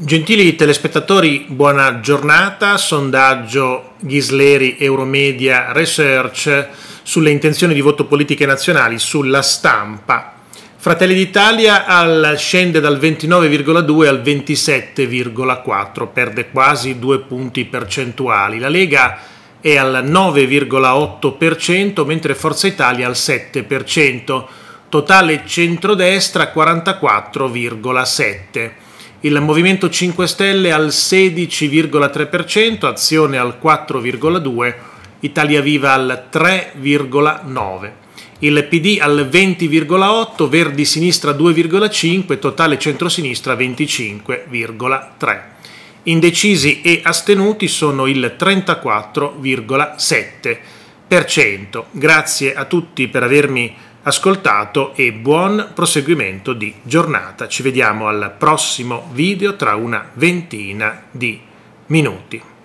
Gentili telespettatori, buona giornata. Sondaggio Ghisleri Euromedia Research sulle intenzioni di voto politiche nazionali sulla stampa. Fratelli d'Italia al, scende dal 29,2 al 27,4, perde quasi due punti percentuali. La Lega è al 9,8%, mentre Forza Italia al 7%. Totale centrodestra 44,7% il Movimento 5 Stelle al 16,3%, Azione al 4,2%, Italia Viva al 3,9%, il PD al 20,8%, Verdi Sinistra 2,5%, Totale Centrosinistra 25,3%. Indecisi e astenuti sono il 34,7%. Grazie a tutti per avermi ascoltato e buon proseguimento di giornata. Ci vediamo al prossimo video tra una ventina di minuti.